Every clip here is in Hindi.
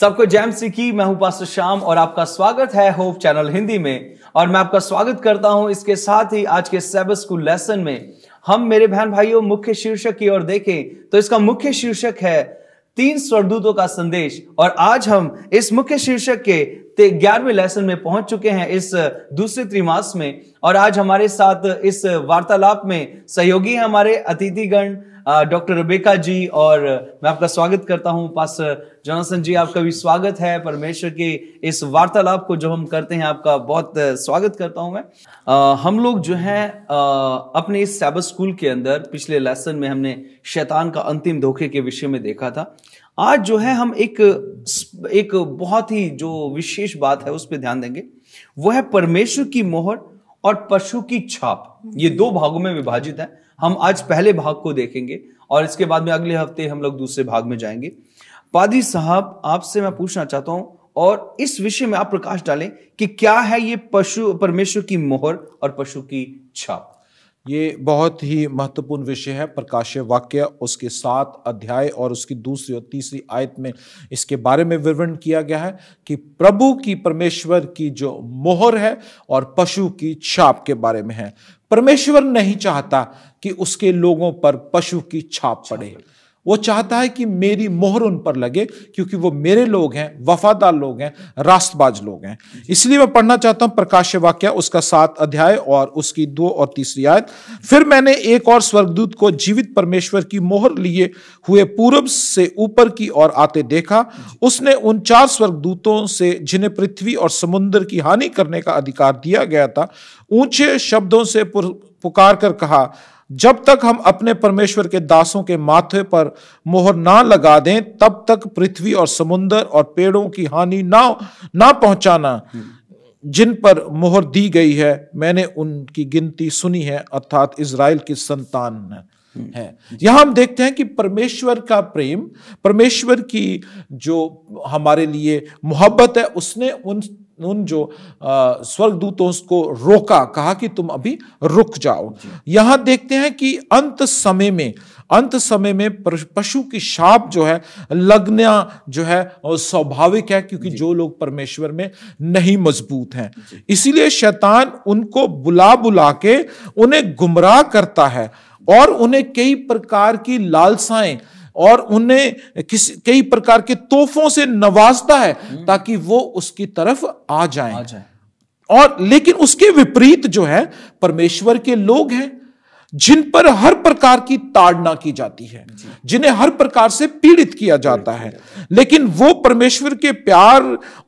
सबको जैम सिकी मैं हूं पास्टर श्याम और आपका स्वागत है होप चैनल हिंदी में और मैं आपका स्वागत करता हूं इसके साथ ही आज के सेब स्कूल लेसन में हम मेरे बहन भाइयों मुख्य शीर्षक की ओर देखें तो इसका मुख्य शीर्षक है तीन स्वर्गदूतों का संदेश और आज हम इस मुख्य शीर्षक के ग्यारहवें लेसन में पहुंच चुके हैं इस दूसरे त्रिमास में और आज हमारे साथ इस वार्तालाप में सहयोगी हमारे अतिथिगण डॉक्टर रबेका जी और मैं आपका स्वागत करता हूं पास जोनासन जी आपका भी स्वागत है परमेश्वर के इस वार्तालाप को जो हम करते हैं आपका बहुत स्वागत करता हूं मैं आ, हम लोग जो है आ, अपने इस सैबर स्कूल के अंदर पिछले लेसन में हमने शैतान का अंतिम धोखे के विषय में देखा था आज जो है हम एक एक बहुत ही जो विशेष बात है उस पर ध्यान देंगे वह है परमेश्वर की मोहर और पशु की छाप ये दो भागों में विभाजित है हम आज पहले भाग को देखेंगे और इसके बाद में अगले हफ्ते हम लोग दूसरे भाग में जाएंगे पादी साहब आपसे मैं पूछना चाहता हूं और इस विषय में आप प्रकाश डालें कि क्या है ये पशु परमेश्वर की मोहर और पशु की छाप ये बहुत ही महत्वपूर्ण विषय है प्रकाश्य वाक्य उसके सात अध्याय और उसकी दूसरी और तीसरी आयत में इसके बारे में विवरण किया गया है कि प्रभु की परमेश्वर की जो मोहर है और पशु की छाप के बारे में है परमेश्वर नहीं चाहता कि उसके लोगों पर पशु की छाप पड़े वो चाहता है कि मेरी मोहर उन पर लगे क्योंकि वो मेरे लोग हैं वफादार लोग हैं रास्तबाज लोग हैं इसलिए मैं पढ़ना चाहता हूं प्रकाश वाक्य उसका सात अध्याय और उसकी दो और तीसरी आयत फिर मैंने एक और स्वर्गदूत को जीवित परमेश्वर की मोहर लिए हुए पूर्व से ऊपर की ओर आते देखा उसने उन चार स्वर्गदूतों से जिन्हें पृथ्वी और समुद्र की हानि करने का अधिकार दिया गया था ऊंचे शब्दों से पुकार कर कहा जब तक हम अपने परमेश्वर के दासों के माथे पर मोहर ना लगा दें तब तक पृथ्वी और समुन्दर और पेड़ों की हानि ना ना पहुंचाना जिन पर मोहर दी गई है मैंने उनकी गिनती सुनी है अर्थात इसराइल की संतान है यहां हम देखते हैं कि परमेश्वर का प्रेम परमेश्वर की जो हमारे लिए मोहब्बत है उसने उन उन जो स्वर्गदूतों को रोका कहा कि तुम अभी रुक जाओ यहां देखते हैं कि अंत समय में अंत समय में पशु की शाप जो है लगना जो है स्वाभाविक है क्योंकि जो लोग परमेश्वर में नहीं मजबूत हैं इसीलिए शैतान उनको बुला बुला के उन्हें गुमराह करता है और उन्हें कई प्रकार की लालसाएं और उन्हें किस कई प्रकार के तोहफों से नवाजता है हम्म। ताकि वो उसकी तरफ आ जाए, और लेकिन उसके विपरीत जो है परमेश्वर के लोग हैं जिन पर हर प्रकार की ताड़ना की जाती है जिन्हें हर प्रकार से पीड़ित किया जाता है लेकिन वो परमेश्वर के प्यार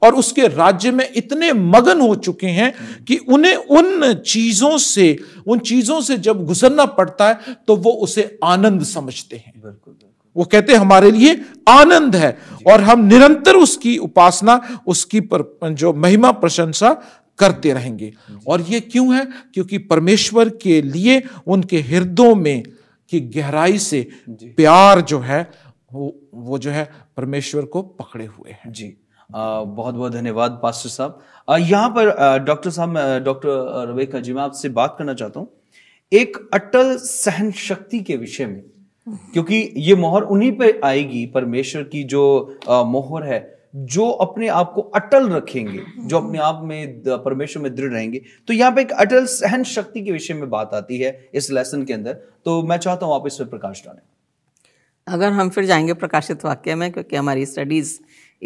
और उसके राज्य में इतने मगन हो चुके हैं हम्म। कि उन्हें उन चीजों से उन चीजों से जब गुजरना पड़ता है तो वो उसे आनंद समझते हैं बिल्कुल वो कहते हमारे लिए आनंद है और हम निरंतर उसकी उपासना उसकी पर, जो महिमा प्रशंसा करते रहेंगे और ये क्यों है क्योंकि परमेश्वर के लिए उनके हृदयों में की गहराई से प्यार जो है वो वो जो है परमेश्वर को पकड़े हुए हैं जी आ, बहुत बहुत धन्यवाद पास्टर साहब यहाँ पर डॉक्टर साहब डॉक्टर रवेखा जी मैं आपसे बात करना चाहता हूँ एक अटल सहन शक्ति के विषय में क्योंकि ये मोहर उन्हीं पे आएगी परमेश्वर की जो मोहर है जो अपने आप को अटल रखेंगे जो अपने आप में परमेश्वर में दृढ़ रहेंगे तो यहाँ पे एक अटल सहन शक्ति के विषय में बात आती है इस लेसन के अंदर तो मैं चाहता हूँ आप इस पर प्रकाश डालें अगर हम फिर जाएंगे प्रकाशित वाक्य में क्योंकि हमारी स्टडीज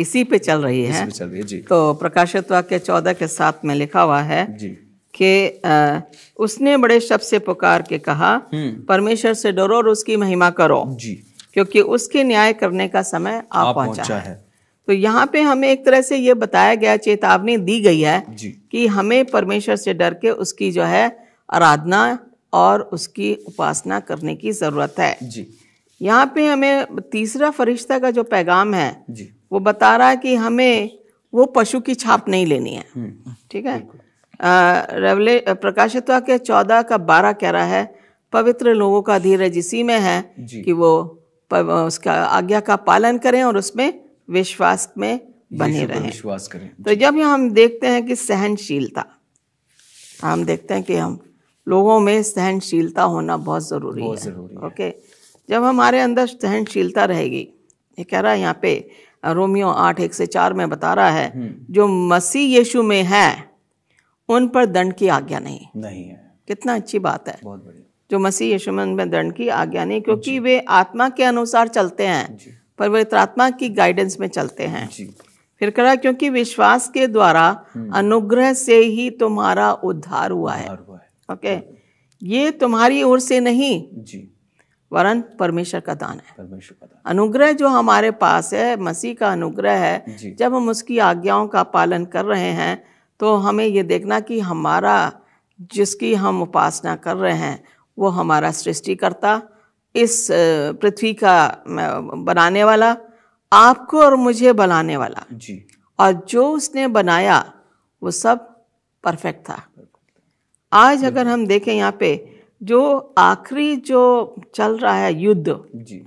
इसी पे चल रही है, चल रही है जी। तो प्रकाशित वाक्य चौदह के साथ में लिखा हुआ है जी। कि उसने बड़े शब्द से पुकार के कहा हम्म। परमेश्वर से डरो और उसकी महिमा करो जी क्योंकि उसके न्याय करने का समय आ पहुंचा है तो यहाँ पे हमें एक तरह से ये बताया गया चेतावनी दी गई है कि हमें परमेश्वर से डर के उसकी जो है आराधना और उसकी उपासना करने की ज़रूरत है जी यहाँ पे हमें तीसरा फरिश्ता का जो पैगाम है जी वो बता रहा है कि हमें वो पशु की छाप नहीं लेनी है हम्म। ठीक है रेवले प्रकाशित्वा के चौदह का बारह कह रहा है पवित्र लोगों का धीरज इसी में है कि वो उसका आज्ञा का पालन करें और उसमें विश्वास में बने रहें विश्वास करें तो जब हम देखते हैं कि सहनशीलता हम देखते हैं कि हम लोगों में सहनशीलता होना बहुत ज़रूरी है ओके जब हमारे अंदर सहनशीलता रहेगी ये कह रहा है यहाँ पे रोमियो आठ एक से चार में बता रहा है हम्म। जो मसीह यीशु में है उन पर दंड की आज्ञा नहीं नहीं है कितना अच्छी बात है बहुत बढ़िया जो मसीह यशुमन में दंड की आज्ञा नहीं क्योंकि वे आत्मा के अनुसार चलते हैं वे आत्मा की गाइडेंस में चलते हैं फिर करा क्योंकि विश्वास के द्वारा हम्म। अनुग्रह से ही तुम्हारा उद्धार हुआ है ओके हम्म। ये तुम्हारी ओर से नहीं जी वरन परमेश्वर का दान है परमेश्वर का दान अनुग्रह जो हमारे पास है मसीह का अनुग्रह है जब हम उसकी आज्ञाओं का पालन कर रहे हैं तो हमें ये देखना कि हमारा जिसकी हम उपासना कर रहे हैं वो हमारा सृष्टिकर्ता इस पृथ्वी का बनाने वाला आपको और मुझे बनाने वाला जी और जो उसने बनाया वो सब परफेक्ट था आज अगर हम देखें यहाँ पे जो आखिरी जो चल रहा है युद्ध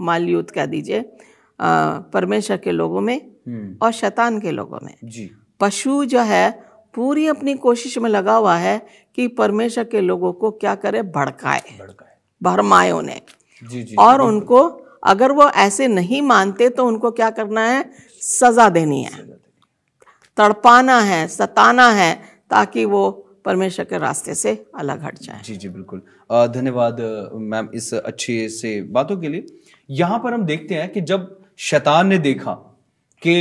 माल युद्ध कह दीजिए परमेश्वर के लोगों में हम्म। और शैतान के लोगों में पशु जो है पूरी अपनी कोशिश में लगा हुआ है कि परमेश्वर के लोगों को क्या करे भड़काए भरमाए उन्हें और उनको अगर वो ऐसे नहीं मानते तो उनको क्या करना है सजा देनी है तड़पाना है सताना है ताकि वो परमेश्वर के रास्ते से अलग हट जाए जी जी बिल्कुल धन्यवाद मैम इस अच्छे से बातों के लिए यहां पर हम देखते हैं कि जब शैतान ने देखा कि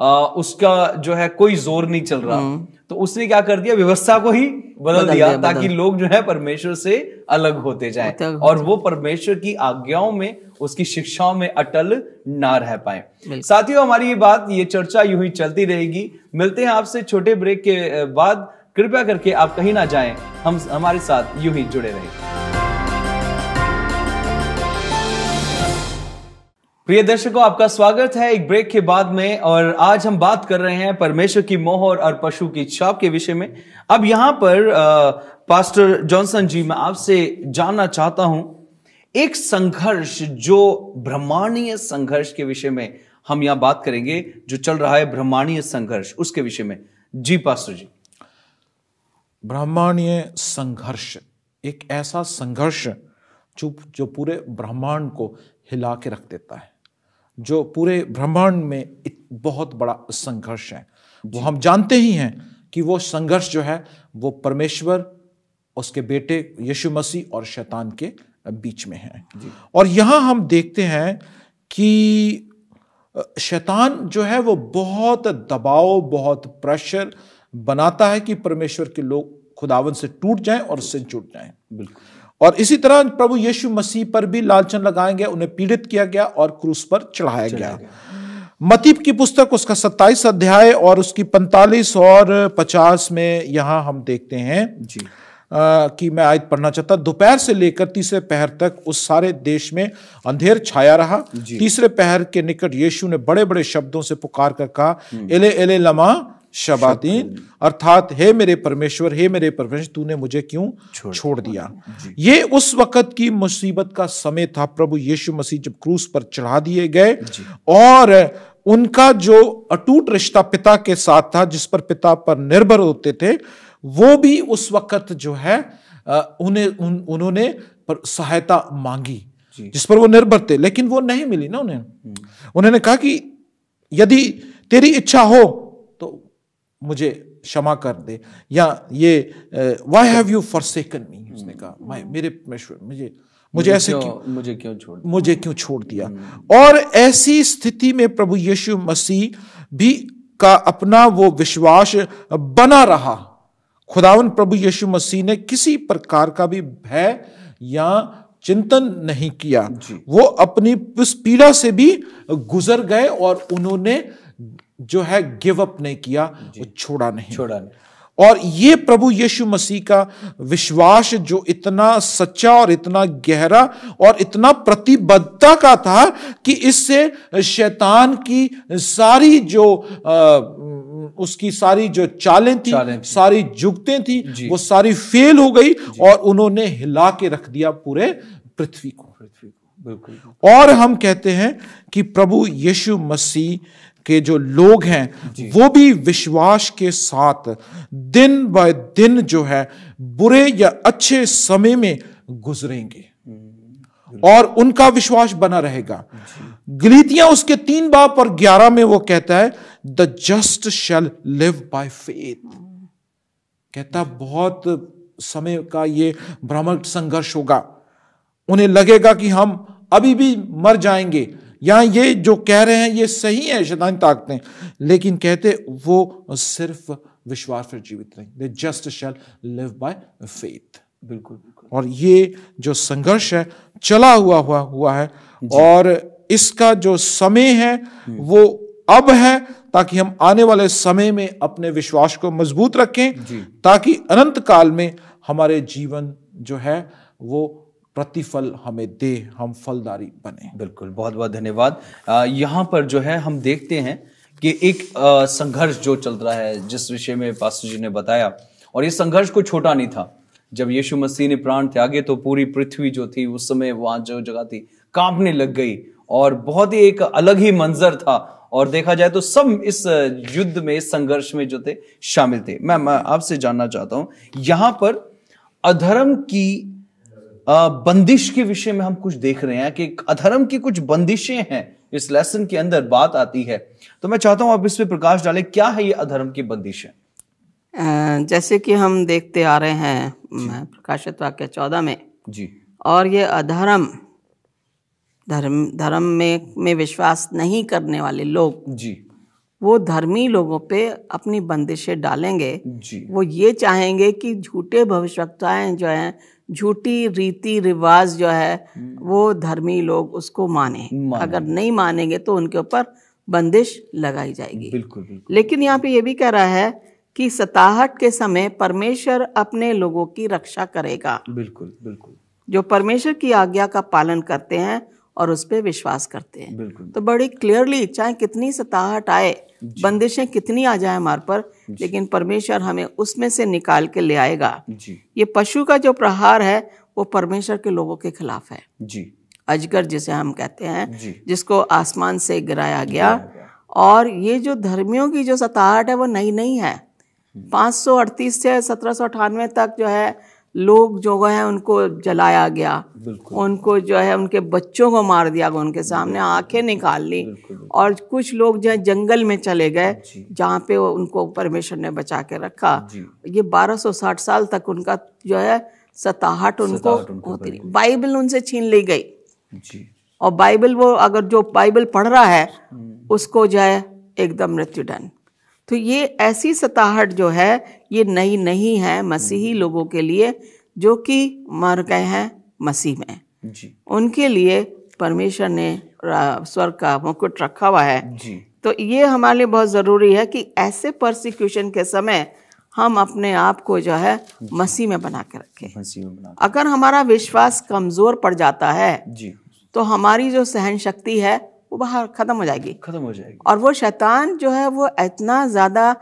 आ, उसका जो है कोई जोर नहीं चल रहा हम्म। तो उसने क्या कर दिया व्यवस्था को ही बदल, बदल दिया ताकि लोग जो है परमेश्वर से अलग होते जाएं और वो परमेश्वर की आज्ञाओं में उसकी शिक्षाओं में अटल ना रह पाए साथियों हमारी ये बात ये चर्चा यूं ही चलती रहेगी मिलते हैं आपसे छोटे ब्रेक के बाद कृपया करके आप कहीं ना जाएं हम हमारे साथ यूं ही जुड़े रहेंगे प्रिय दर्शकों आपका स्वागत है एक ब्रेक के बाद में और आज हम बात कर रहे हैं परमेश्वर की मोहर और पशु की छाप के विषय में अब यहां पर आ, पास्टर जॉनसन जी मैं आपसे जानना चाहता हूं एक संघर्ष जो ब्रह्मांडीय संघर्ष के विषय में हम यहां बात करेंगे जो चल रहा है ब्रह्मांडीय संघर्ष उसके विषय में जी पास्टर जी ब्रह्मांडीय संघर्ष एक ऐसा संघर्ष जो जो पूरे ब्रह्मांड को हिला के रख देता है जो पूरे ब्रह्मांड में एक बहुत बड़ा संघर्ष है वो हम जानते ही हैं कि वो संघर्ष जो है वो परमेश्वर उसके बेटे यीशु मसीह और शैतान के बीच में है और यहाँ हम देखते हैं कि शैतान जो है वो बहुत दबाव बहुत प्रेशर बनाता है कि परमेश्वर के लोग खुदावन से टूट जाएं और उससे जुट जाएं बिल्कुल और इसी तरह प्रभु यीशु मसीह पर भी लालचन लगाएंगे उन्हें पीड़ित किया गया और क्रूस पर चढ़ाया गया मतीब की पुस्तक उसका सत्ताईस अध्याय और उसकी पैंतालीस और पचास में यहां हम देखते हैं जी कि मैं आयत पढ़ना चाहता दोपहर से लेकर तीसरे पहर तक उस सारे देश में अंधेर छाया रहा तीसरे पहर के निकट यीशु ने बड़े बड़े शब्दों से पुकार कर कहा हम्म। एले एले लमा शबातीन अर्थात हे मेरे परमेश्वर हे मेरे परमेश्वर तूने मुझे क्यों छोड़, छोड़ दिया ये उस वक्त की मुसीबत का समय था प्रभु यीशु मसीह जब क्रूस पर चढ़ा दिए गए और उनका जो अटूट रिश्ता पिता के साथ था जिस पर पिता पर निर्भर होते थे वो भी उस वक्त जो है उन्हें उन, उन्होंने सहायता मांगी जिस पर वो निर्भर थे लेकिन वो नहीं मिली ना उन्हें हम्म। उन्होंने कहा कि यदि तेरी इच्छा हो मुझे क्षमा कर दे या ये why have you forsaken me उसने कहा मैं मेरे मुझे मुझे ऐसे क्यों मुझे क्यों छोड़ मुझे क्यों छोड़ दिया हम्म। और ऐसी स्थिति में प्रभु यीशु मसीह भी का अपना वो विश्वास बना रहा खुदावन प्रभु यीशु मसीह ने किसी प्रकार का भी भय या चिंतन नहीं किया वो अपनी उस पीड़ा से भी गुजर गए और उन्होंने जो है गिव अप नहीं किया वो छोड़ा नहीं छोड़ा नहीं और ये प्रभु यीशु मसीह का विश्वास जो इतना सच्चा और इतना गहरा और इतना प्रतिबद्धता का था कि इससे शैतान की सारी जो आ, उसकी सारी जो चालें थी, चालें थी। सारी जुगतें थी वो सारी फेल हो गई और उन्होंने हिला के रख दिया पूरे पृथ्वी को पृथ्वी को बिल्कुल और हम कहते हैं कि प्रभु यीशु मसीह के जो लोग हैं वो भी विश्वास के साथ दिन बाय दिन जो है बुरे या अच्छे समय में गुजरेंगे हम्म, और उनका विश्वास बना रहेगा गलीतियां उसके तीन बाप और ग्यारह में वो कहता है the just shall live by faith कहता बहुत समय का ये भ्रमण संघर्ष होगा उन्हें लगेगा कि हम अभी भी मर जाएंगे यहाँ ये जो कह रहे हैं ये सही है शैतानी ताकतें लेकिन कहते वो सिर्फ विश्वास पर जीवित रहें the just shall live by faith बिल्कुल और ये जो संघर्ष है चला हुआ हुआ हुआ है और इसका जो समय है हम्म। वो अब है ताकि हम आने वाले समय में अपने विश्वास को मजबूत रखें ताकि अनंत काल में हमारे जीवन जो है वो प्रतिफल हमें दे हम फलदारी बने बिल्कुल बहुत बहुत धन्यवाद यहाँ पर जो है हम देखते हैं कि एक संघर्ष जो चल रहा है जिस विषय में पास्टर जी ने बताया और ये संघर्ष कोई छोटा नहीं था जब यीशु मसीह ने प्राण त्यागे तो पूरी पृथ्वी जो थी उस समय वहां जो जगह थी कांपने लग गई और बहुत ही एक अलग ही मंजर था और देखा जाए तो सब इस युद्ध में इस संघर्ष में जो थे शामिल थे मैं, मैं आपसे जानना चाहता हूं यहां पर अधर्म की बंदिश के विषय में हम कुछ देख रहे हैं कि अधर्म की कुछ बंदिशें हैं इस लेसन के अंदर बात आती है तो मैं चाहता हूं आप इस पर प्रकाश डालें क्या है ये अधर्म की बंदिशें जैसे कि हम देखते आ रहे हैं प्रकाशित वाक्य चौदह में जी और ये अधर्म धर्म धर्म में में विश्वास नहीं करने वाले लोग जी वो धर्मी लोगों पे अपनी बंदिशें डालेंगे जी वो ये चाहेंगे कि झूठे भविष्यताएं जो हैं झूठी रीति रिवाज जो है हम्म। वो धर्मी लोग उसको माने अगर नहीं मानेंगे तो उनके ऊपर बंदिश लगाई जाएगी बिल्कुल, बिल्कुल लेकिन यहाँ पे ये भी कह रहा है कि सताहट के समय परमेश्वर अपने लोगों की रक्षा करेगा बिल्कुल बिल्कुल जो परमेश्वर की आज्ञा का पालन करते हैं और उस पर विश्वास करते हैं तो बड़ी क्लियरली चाहे कितनी सताहट आए बंदिशें कितनी आ जाए हमारे पर लेकिन परमेश्वर हमें उसमें से निकाल के ले आएगा जी ये पशु का जो प्रहार है वो परमेश्वर के लोगों के खिलाफ है जी अजगर जिसे हम कहते हैं जिसको आसमान से गिराया गया और ये जो धर्मियों की जो सताहट है वो नई नहीं है पाँच से सत्रह तक जो है लोग जो है उनको जलाया गया उनको जो है उनके बच्चों को मार दिया गया उनके सामने आंखें निकाल ली और कुछ लोग जो है जंगल में चले गए जहाँ पे उनको परमेश्वर ने बचा के रखा ये 1260 साल तक उनका जो है सताहट उनको होती रही बाइबल उनसे छीन ली गई और बाइबल वो अगर जो बाइबल पढ़ रहा है हम्म। उसको जो है एकदम मृत्युदंड तो ये ऐसी सताहट जो है ये नई नहीं है मसीही हम्म। लोगों के लिए जो कि मर गए हैं मसीह में जी। उनके लिए परमेश्वर ने स्वर्ग का मुकुट रखा हुआ है जी। तो ये हमारे लिए बहुत ज़रूरी है कि ऐसे परसिक्यूशन के समय हम अपने आप को जो है मसीह में बना के रखें अगर हमारा विश्वास कमज़ोर पड़ जाता है जी। तो हमारी जो सहन शक्ति है वो बाहर ख़त्म हो जाएगी ख़त्म हो जाएगी और वो शैतान जो है वो इतना ज़्यादा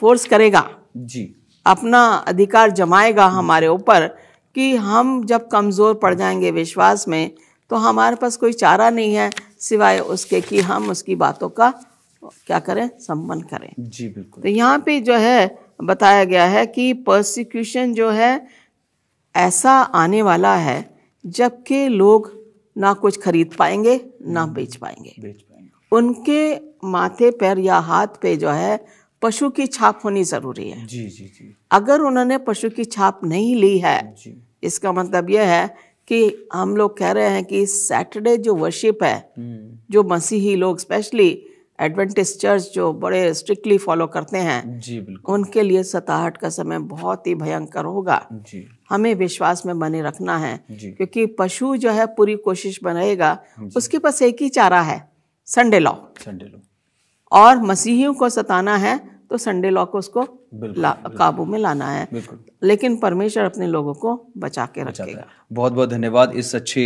फोर्स करेगा जी अपना अधिकार जमाएगा हमारे ऊपर कि हम जब कमज़ोर पड़ जाएंगे विश्वास में तो हमारे पास कोई चारा नहीं है सिवाय उसके कि हम उसकी बातों का क्या करें सम्मान करें जी बिल्कुल तो यहाँ पे जो है बताया गया है कि प्रोसिक्यूशन जो है ऐसा आने वाला है जबकि लोग ना कुछ खरीद पाएंगे ना हम्म। बेच पाएंगे बेच पाएंगे उनके माथे पैर या हाथ पे जो है पशु की छाप होनी ज़रूरी है जी जी जी अगर उन्होंने पशु की छाप नहीं ली है जी। इसका मतलब यह है कि हम लोग कह रहे हैं कि सैटरडे जो वर्शिप है हम्म। जो मसीही लोग स्पेशली एडवेंटिस चर्च जो बड़े स्ट्रिक्टली फॉलो करते हैं जी बिल्कुल उनके लिए सताहट का समय बहुत ही भयंकर होगा जी हमें विश्वास में बने रखना है क्योंकि पशु जो है पूरी कोशिश बनाएगा उसके पास एक ही चारा है संडे लॉ संडे लॉ और मसीहियों को सताना है तो संडे लॉ को उसको काबू में लाना है लेकिन परमेश्वर अपने लोगों को बचा के रखेगा बहुत बहुत धन्यवाद इस अच्छी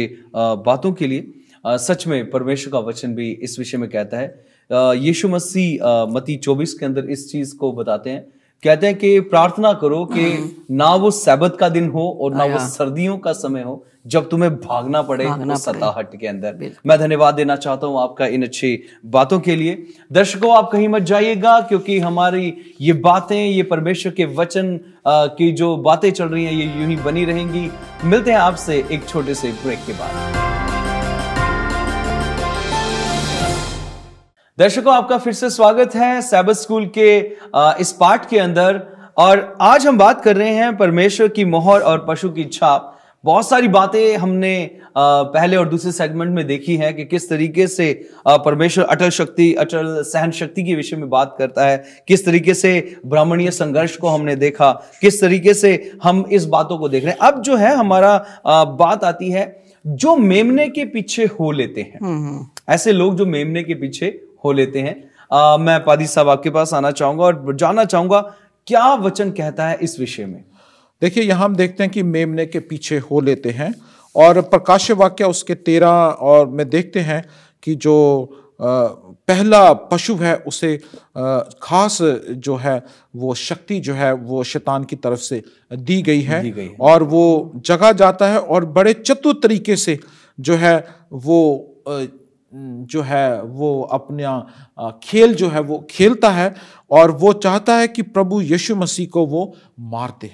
बातों के लिए सच में परमेश्वर का वचन भी इस विषय में कहता है यीशु मसीह मती 24 के अंदर इस चीज को बताते हैं कहते हैं कि प्रार्थना करो कि हम्म। ना वो सैबत का दिन हो और ना हाँ, वो हाँ। सर्दियों का समय हो जब तुम्हें भागना पड़े भागना सताहट के अंदर मैं धन्यवाद देना चाहता हूं आपका इन अच्छी बातों के लिए दर्शकों आप कहीं मत जाइएगा क्योंकि हमारी ये बातें ये परमेश्वर के वचन आ, की जो बातें चल रही हैं ये यूं ही बनी रहेंगी मिलते हैं आपसे एक छोटे से ब्रेक के बाद दर्शकों आपका फिर से स्वागत है साइबर स्कूल के इस पाठ के अंदर और आज हम बात कर रहे हैं परमेश्वर की मोहर और पशु की छाप बहुत सारी बातें हमने पहले और दूसरे सेगमेंट में देखी हैं कि किस तरीके से परमेश्वर अटल शक्ति अटल सहन शक्ति के विषय में बात करता है किस तरीके से ब्राह्मणीय संघर्ष को हमने देखा किस तरीके से हम इस बातों को देख रहे हैं अब जो है हमारा बात आती है जो मेमने के पीछे हो लेते हैं हम्म, हम्म। ऐसे लोग जो मेमने के पीछे हो लेते हैं आ, मैं पादी साहब आपके पास आना चाहूंगा और जानना चाहूंगा क्या वचन कहता है इस विषय में देखिए यहां हम देखते हैं कि मेमने के पीछे हो लेते हैं और प्रकाश वाक्य उसके तेरह और में देखते हैं कि जो पहला पशु है उसे खास जो है वो शक्ति जो है वो शैतान की तरफ से दी गई है दी गई और वो जगह जाता है और बड़े चतुर तरीके से जो है वो जो है वो अपना खेल जो है वो खेलता है और वो चाहता है कि प्रभु यीशु मसीह को वो मार दे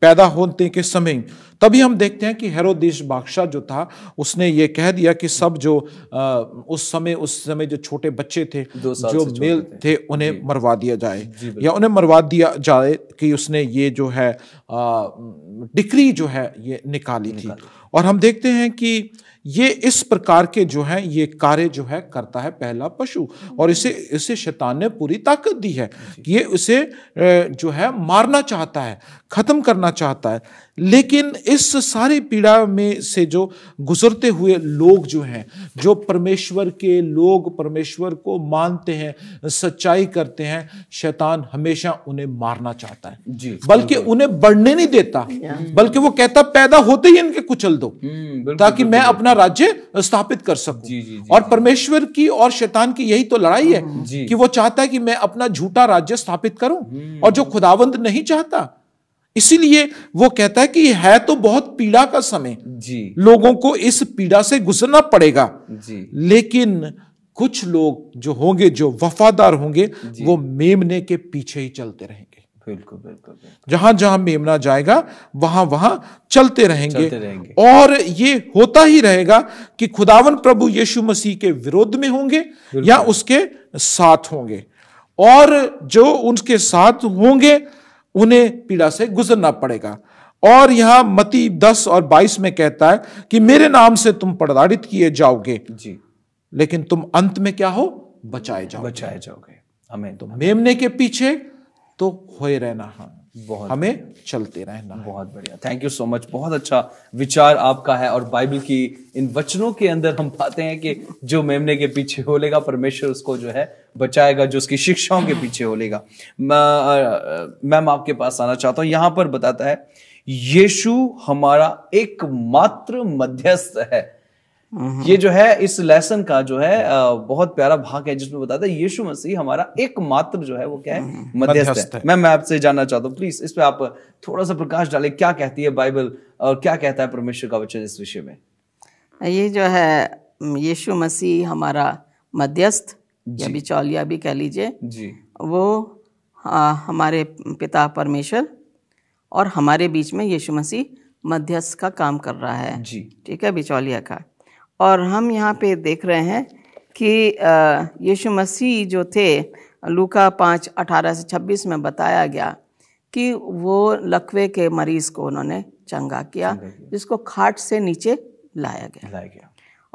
पैदा होने के समय तभी हम देखते हैं कि हेरोदेश बादशाह जो था उसने ये कह दिया कि सब जो आ, उस समय उस समय जो छोटे बच्चे थे जो मेल थे, थे उन्हें मरवा दिया जाए या उन्हें मरवा दिया जाए कि उसने ये जो है डिक्री जो है ये निकाली, निकाली थी और हम देखते हैं कि ये इस प्रकार के जो है ये कार्य जो है करता है पहला पशु और इसे इसे शैतान ने पूरी ताकत दी है ये उसे जो है मारना चाहता है ख़त्म करना चाहता है लेकिन इस सारी पीड़ा में से जो गुजरते हुए लोग जो हैं जो परमेश्वर के लोग परमेश्वर को मानते हैं सच्चाई करते हैं शैतान हमेशा उन्हें मारना चाहता है बल्कि उन्हें बढ़ने नहीं देता बल्कि वो कहता पैदा होते ही इनके कुचल दो हम्म, ताकि मैं अपना राज्य स्थापित कर सकूं और परमेश्वर की और शैतान की यही तो लड़ाई है कि वो चाहता है कि मैं अपना झूठा राज्य स्थापित करूं हम्म। और जो खुदावंद नहीं चाहता इसीलिए वो कहता है कि है तो बहुत पीड़ा का समय जी लोगों को इस पीड़ा से गुजरना पड़ेगा जी लेकिन कुछ लोग जो होंगे जो वफादार होंगे वो मेमने के पीछे ही चलते रहेंगे बिल्कुल बिल्कुल जहां जहां मेमना जाएगा वहां वहां चलते रहेंगे, चलते रहेंगे और ये होता ही रहेगा कि खुदावन प्रभु यीशु मसीह के विरोध में होंगे या उसके साथ होंगे और जो उनके साथ होंगे उन्हें पीड़ा से गुजरना पड़ेगा और यहां मती दस और बाईस में कहता है कि मेरे नाम से तुम प्रताड़ित किए जाओगे जी लेकिन तुम अंत में क्या हो बचाए जाओगे बचाए जाओगे हमें तो मेमने के पीछे तो होए रहना हाँ बहुत हमें चलते रहना बहुत बढ़िया थैंक यू सो मच बहुत अच्छा विचार आपका है और बाइबल की इन वचनों के अंदर हम पाते हैं कि जो मेमने के पीछे हो लेगा परमेश्वर उसको जो है बचाएगा जो उसकी शिक्षाओं के पीछे हो लेगा मैम आपके पास आना चाहता हूं यहां पर बताता है यीशु हमारा एकमात्र मध्यस्थ है हम्म। ये जो है इस लेसन का जो है बहुत प्यारा भाग है जिसमें बताता है यीशु मसीह हमारा एकमात्र जो है वो क्या है हम्म, हम्म। मध्यस्थ है मैं मैं आपसे जानना चाहता हूँ प्लीज इस पे आप थोड़ा सा प्रकाश डालें क्या कहती है बाइबल और क्या कहता है परमेश्वर का वचन इस विषय में ये जो है यीशु मसीह हमारा मध्यस्थ या बिचौलिया भी कह लीजिए वो आ, हमारे पिता परमेश्वर और हमारे बीच में यीशु मसीह मध्यस्थ का काम कर रहा है जी ठीक है बिचौलिया का और हम यहाँ पे देख रहे हैं कि यीशु मसीह जो थे लूका पाँच अठारह से छब्बीस में बताया गया कि वो लकवे के मरीज को उन्होंने चंगा किया जिसको खाट से नीचे लाया गया लाया गया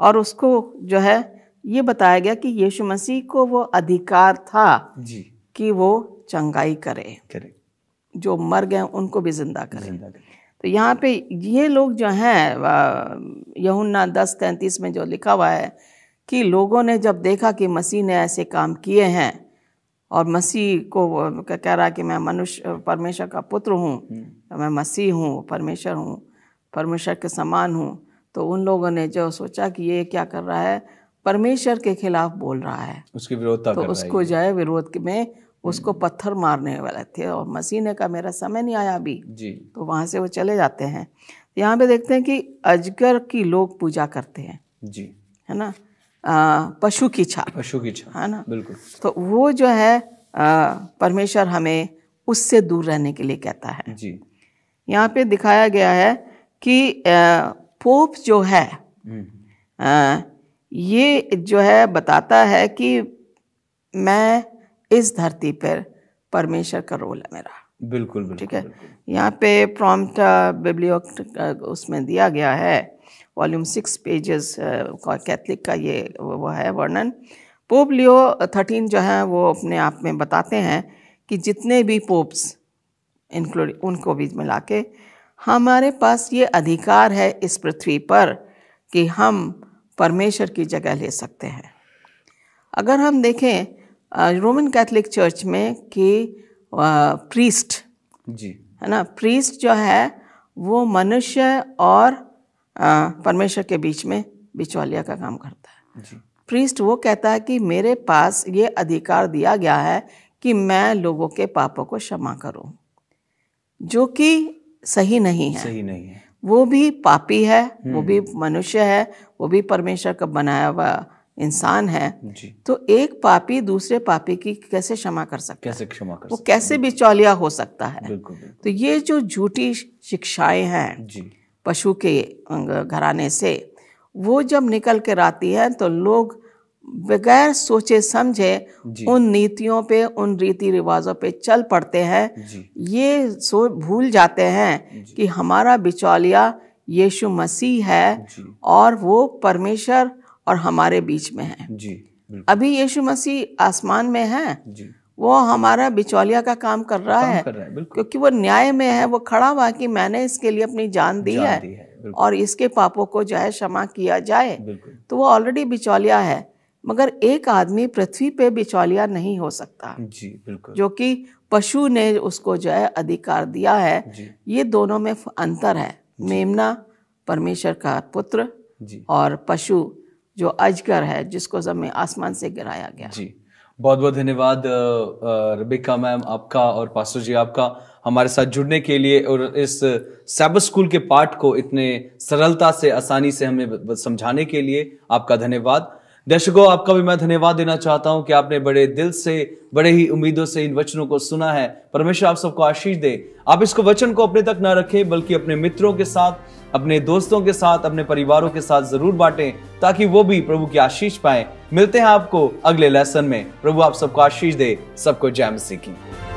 और उसको जो है ये बताया गया कि यीशु मसीह को वो अधिकार था जी कि वो चंगाई करे करे जो मर गए उनको भी जिंदा करे तो यहाँ पे ये लोग जो हैं यहुन्ना दस तैंतीस में जो लिखा हुआ है कि लोगों ने जब देखा कि मसीह ने ऐसे काम किए हैं और मसीह को कह रहा कि मैं मनुष्य परमेश्वर का पुत्र हूँ हम्म। तो मैं मसीह हूँ परमेश्वर हूँ परमेश्वर के समान हूँ तो उन लोगों ने जो सोचा कि ये क्या कर रहा है परमेश्वर के खिलाफ बोल रहा है उसकी विरोधता तो कर उसको जो है विरोध में हम्म। उसको पत्थर मारने वाले थे और मसीह ने कहा मेरा समय नहीं आया अभी जी तो वहाँ से वो चले जाते हैं यहाँ पे देखते हैं कि अजगर की लोग पूजा करते हैं जी है ना आ, पशु की छा पशु की छा है ना बिल्कुल तो वो जो है परमेश्वर हमें उससे दूर रहने के लिए कहता है जी यहाँ पे दिखाया गया है कि पोप जो है हम्म। आ, ये जो है बताता है कि मैं इस धरती पर परमेश्वर का रोल है मेरा बिल्कुल, ठीक है यहाँ पे प्रॉम्प्ट बिब्लियो uh, uh, उसमें दिया गया है वॉल्यूम सिक्स पेजेस कैथलिक का ये वो है वर्णन पोप लियो थर्टीन जो है वो अपने आप में बताते हैं कि जितने भी पोप्स इंक्लूड उनको भी मिला के हमारे पास ये अधिकार है इस पृथ्वी पर कि हम परमेश्वर की जगह ले सकते हैं अगर हम देखें रोमन कैथोलिक चर्च में कि प्रीस्ट जी है ना प्रीस्ट जो है वो मनुष्य और परमेश्वर के बीच में बिचौलिया का काम करता है जी। प्रीस्ट वो कहता है कि मेरे पास ये अधिकार दिया गया है कि मैं लोगों के पापों को क्षमा करूं जो कि सही नहीं है सही नहीं है वो भी पापी है वो भी हम्म। मनुष्य है वो भी परमेश्वर का बनाया हुआ इंसान है तो एक पापी दूसरे पापी की कैसे क्षमा कर सकता कैसे क्षमा कर वो सकता कैसे बिचौलिया हो सकता है बिल्कुल, बिल्कुल। तो ये जो झूठी शिक्षाएं हैं पशु के घराने से वो जब निकल कर आती है तो लोग बगैर सोचे समझे उन नीतियों पे उन रीति रिवाजों पे चल पड़ते हैं ये सो भूल जाते हैं कि हमारा बिचौलिया यीशु मसीह है और वो परमेश्वर और हमारे बीच में है अभी यीशु मसीह आसमान में है वो हमारा बिचौलिया का काम कर रहा काम है, कर रहा है क्योंकि वो न्याय में है वो खड़ा हुआ कि मैंने इसके लिए अपनी जान दी जान है, दी है और इसके पापों को जो है क्षमा किया जाए तो वो ऑलरेडी बिचौलिया है मगर एक आदमी पृथ्वी पे बिचौलिया नहीं हो सकता जी बिल्कुल जो कि पशु ने उसको जो है अधिकार दिया है ये दोनों में अंतर है मेमना परमेश्वर का पुत्र और पशु जो अजगर है जिसको जमीन आसमान से गिराया गया जी बहुत बहुत धन्यवाद रबिका मैम आपका और पास्टर जी आपका हमारे साथ जुड़ने के लिए और इस सैब स्कूल के पाठ को इतने सरलता से आसानी से हमें समझाने के लिए आपका धन्यवाद दर्शकों आपका भी मैं धन्यवाद देना चाहता हूं कि आपने बड़े दिल से बड़े ही उम्मीदों से इन वचनों को सुना है परमेश्वर आप सबको आशीष दे आप इसको वचन को अपने तक ना रखें बल्कि अपने मित्रों के साथ अपने दोस्तों के साथ अपने परिवारों के साथ जरूर बांटें ताकि वो भी प्रभु की आशीष पाए मिलते हैं आपको अगले लेसन में प्रभु आप सबको आशीष दे सबको जय मसीह की